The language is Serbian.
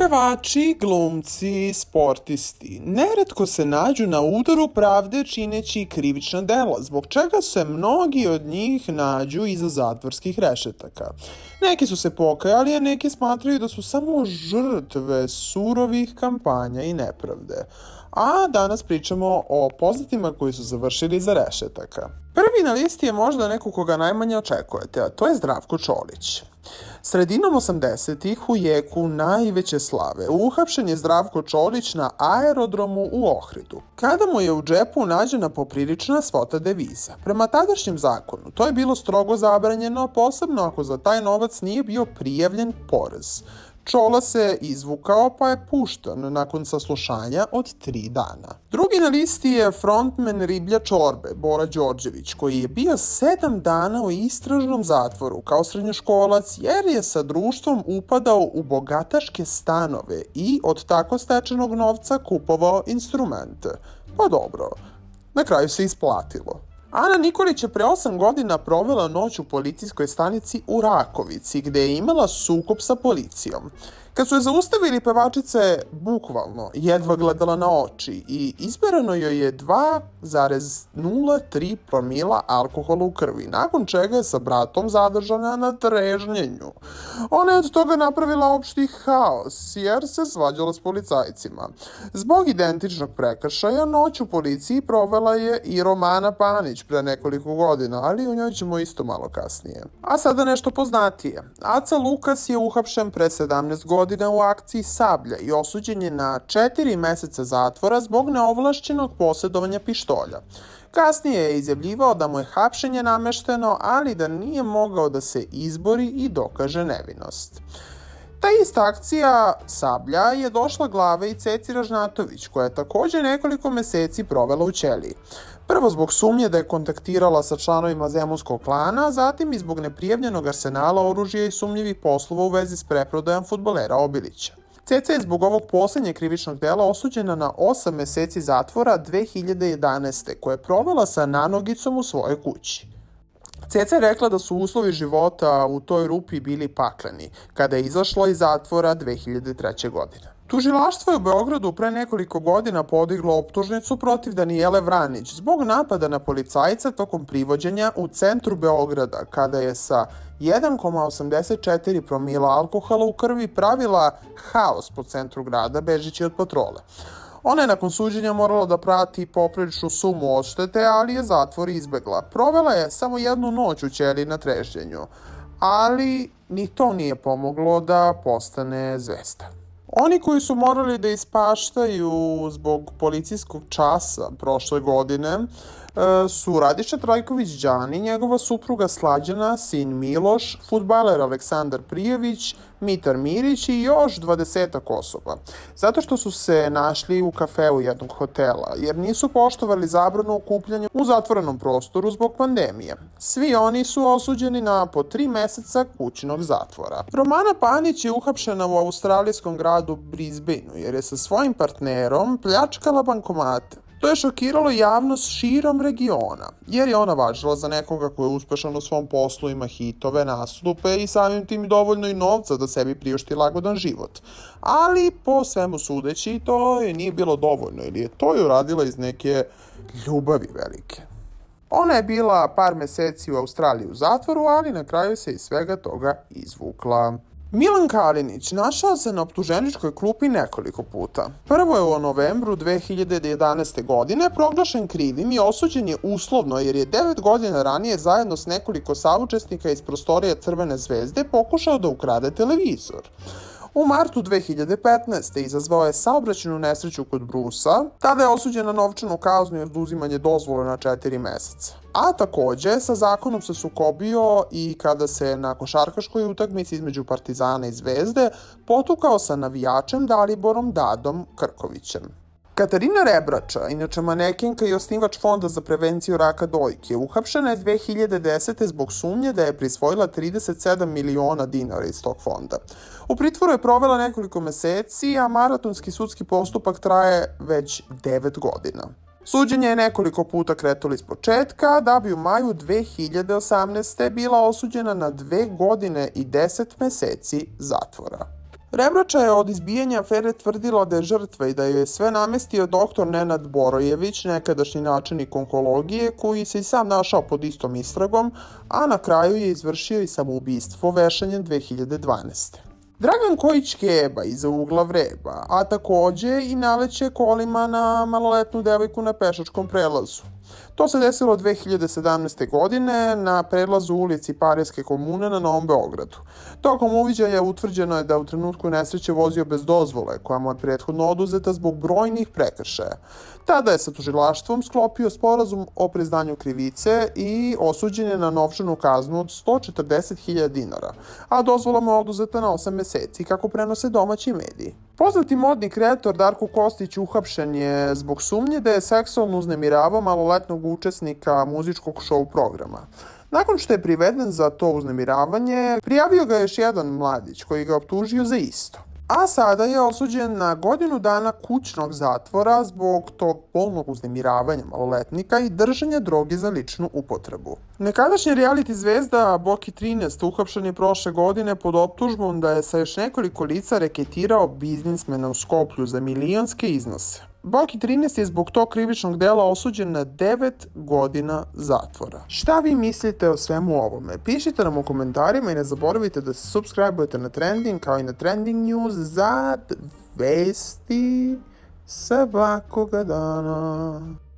Pevači, glumci, sportisti neretko se nađu na udaru pravde čineći krivična dela, zbog čega se mnogi od njih nađu iza zatvorskih rešetaka. Neki su se pokajali, a neki smatraju da su samo žrtve surovih kampanja i nepravde. A danas pričamo o poznatima koji su završili za rešetaka. Prvi na listi je možda neko koga najmanje očekujete, a to je Zdravko Čolić. Sredinom 80-ih u jeku najveće slave uhapšen je Zdravko Čolić na aerodromu u Ohridu, kada mu je u džepu nađena poprilična svota deviza. Prema tadašnjem zakonu to je bilo strogo zabranjeno, posebno ako za taj novac nije bio prijavljen porez, Čola se izvukao pa je puštan nakon saslušanja od tri dana. Drugi na listi je frontmen Riblja Čorbe, Bora Đorđević, koji je bio sedam dana u istražnom zatvoru kao srednjoškolac jer je sa društvom upadao u bogataške stanove i od tako stečenog novca kupovao instrument. Pa dobro, na kraju se isplatilo. Ana Nikolić je pre 8 godina provela noć u policijskoj stanici u Rakovici, gde je imala sukob sa policijom. Kad su je zaustavili, pevačica je bukvalno jedva gledala na oči i izberano joj je 2,03 promila alkohola u krvi, nakon čega je sa bratom zadržana na trežnjenju. Ona je od toga napravila opšti haos, jer se svađala s policajcima. Zbog identičnog prekršaja, noć u policiji provela je i Romana Panić pre nekoliko godina, ali u njoj ćemo isto malo kasnije. A sada nešto poznatije. Aca Lukas je uhapšen pre 17 godina godina u akciji Sablja i osuđen je na 4 meseca zatvora zbog neovlašćenog posjedovanja pištolja. Kasnije je izjavljivao da mu je hapšenje namešteno, ali da nije mogao da se izbori i dokaže nevinost. Ta ista akcija Sablja je došla glave i Ceci Ražnatović, koja je takođe nekoliko meseci provela u Ćeliji. Prvo zbog sumnje da je kontaktirala sa članovima Zemunskog klana, a zatim i zbog neprijavljenog arsenala oružja i sumnjivih poslova u vezi s preprodajom futbolera Obilića. Ceca je zbog ovog poslednjeg krivičnog dela osuđena na 8 meseci zatvora 2011. koje je provela sa nanogicom u svojoj kući. Ceca je rekla da su uslovi života u toj rupi bili pakleni kada je izašla iz zatvora 2003. godine. Tužilaštvo je u Beogradu pre nekoliko godina podiglo optužnicu protiv Danijele Vranić zbog napada na policajca tokom privođenja u centru Beograda, kada je sa 1,84 promila alkohola u krvi pravila haos po centru grada bežići od patrole. Ona je nakon suđenja morala da prati popriličnu sumu odštete, ali je zatvor izbegla. Provela je samo jednu noć u ćeli na trežđenju, ali ni to nije pomoglo da postane zvesta. Oni koji su morali da ispaštaju zbog policijskog časa prošle godine, E, su Radiša Trajković Đani, njegova supruga Slađana, sin Miloš, futbaler Aleksandar Prijević, Mitar Mirić i još 20 osoba. Zato što su se našli u kafeu jednog hotela, jer nisu poštovali zabranu okupljanja u zatvorenom prostoru zbog pandemije. Svi oni su osuđeni na po tri meseca kućnog zatvora. Romana Panić je uhapšena u australijskom gradu Brisbaneu, jer je sa svojim partnerom pljačkala bankomate. To je šokiralo javnost širom regiona, jer je ona važila za nekoga ko je uspešan u svom poslu, ima hitove, nastupe i samim tim dovoljno i novca da sebi priušti lagodan život. Ali, po svemu sudeći, to je nije bilo dovoljno ili je to je uradila iz neke ljubavi velike. Ona je bila par meseci u Australiji u zatvoru, ali na kraju se iz svega toga izvukla. Milan Kalinić našao se na optuženičkoj klupi nekoliko puta. Prvo je u novembru 2011. godine proglašen krivim i osuđen je uslovno jer je 9 godina ranije zajedno s nekoliko saučesnika iz prostorija Crvene zvezde pokušao da ukrade televizor. U martu 2015. izazvao je saobraćenu nesreću kod Brusa, tada je osuđen na novčanu kaznu i oduzimanje dozvole na 4 meseca. A takođe, sa zakonom se sukobio i kada se na košarkaškoj utakmici između Partizana i Zvezde potukao sa navijačem Daliborom Dadom Krkovićem. Katarina Rebrača, inače manekinka i osnivač Fonda za prevenciju raka dojke, uhapšena je 2010. zbog sumnje da je prisvojila 37 miliona dinara iz tog fonda. U pritvoru je provela nekoliko meseci, a maratonski sudski postupak traje već 9 godina. Suđenje je nekoliko puta kretalo iz početka, da bi u maju 2018. bila osuđena na dve godine i 10 meseci zatvora. Rebrača je od izbijanja afere tvrdila da je žrtva i da je sve namestio doktor Nenad Borojević, nekadašnji načelnik onkologije, koji se i sam našao pod istom istragom, a na kraju je izvršio i samoubistvo vešanjem 2012. Dragan Kojić Keba iza ugla vreba, a takođe i naleće kolima na maloletnu devojku na pešačkom prelazu. To se desilo 2017. godine na prelazu ulici Parijske komune na Novom Beogradu. Tokom uviđaja utvrđeno je da u trenutku nesreće vozio bez dozvole, koja mu je prethodno oduzeta zbog brojnih prekršaja. Tada je sa tužilaštvom sklopio sporazum o priznanju krivice i osuđen je na novčanu kaznu od 140.000 dinara, a dozvola mu je oduzeta na 8 meseci, kako prenose domaći mediji. Poznati modni kreator Darko Kostić uhapšen je zbog sumnje da je seksualno uznemiravao maloletnog učesnika muzičkog show programa. Nakon što je priveden za to uznemiravanje, prijavio ga još jedan mladić koji ga optužio za isto a sada je osuđen na godinu dana kućnog zatvora zbog tog polnog uznemiravanja maloletnika i držanja droge za ličnu upotrebu. Nekadašnja reality zvezda Boki 13 uhapšen je prošle godine pod optužbom da je sa još nekoliko lica reketirao biznismena u Skoplju za milionske iznose. Boki 13 je zbog tog krivičnog dela osuđen na 9 godina zatvora. Šta vi mislite o svemu ovome? Pišite nam u komentarima i ne zaboravite da se subscribe-ujete na Trending kao i na Trending News za vesti svakoga dana.